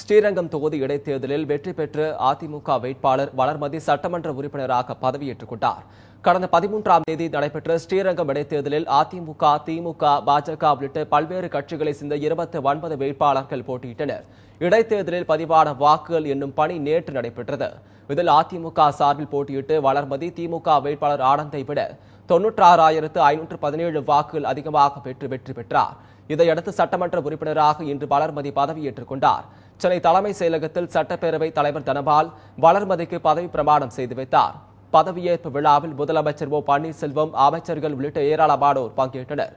ஸ்ரீரங்கம் தொகுதி இடைத்தேர்தலில் வெற்றி பெற்று அதிமுக வேட்பாளர் வளர்மதி சட்டமன்ற உறுப்பினராக பதவியேற்றுக் கொண்டார் கடந்த பதிமூன்றாம் தேதி நடைபெற்ற ஸ்ரீரங்கம் இடைத்தேர்தலில் அதிமுக திமுக பாஜக உள்ளிட்ட பல்வேறு கட்சிகளை சேர்ந்த இருபத்தி ஒன்பது வேட்பாளர்கள் போட்டியிட்டனர் இடைத்தேர்தலில் பதிவான வாக்குகள் என்னும் பணி நேற்று நடைபெற்றது இதில் அதிமுக சார்பில் போட்டியிட்டு வளர்மதி திமுக வேட்பாளர் ஆனந்தை விட தொன்னூற்றாறாயிரத்து ஐநூற்று பதினேழு வாக்குகள் அதிகமாக பெற்று வெற்றி பெற்றார் இதையடுத்து சட்டமன்ற உறுப்பினராக இன்று வளர்மதி பதவியேற்றுக் கொண்டார் சென்னை தலைமை செயலகத்தில் சட்டப்பேரவை தலைவர் தனபால் வளர்மதிக்கு பதவி பிரமாணம் செய்து வைத்தார் பதவியேற்பு விழாவில் முதலமைச்சர் ஓ பன்னீர்செல்வம் அமைச்சர்கள் உள்ளிட்ட ஏராளமானோர் பங்கேற்றனர்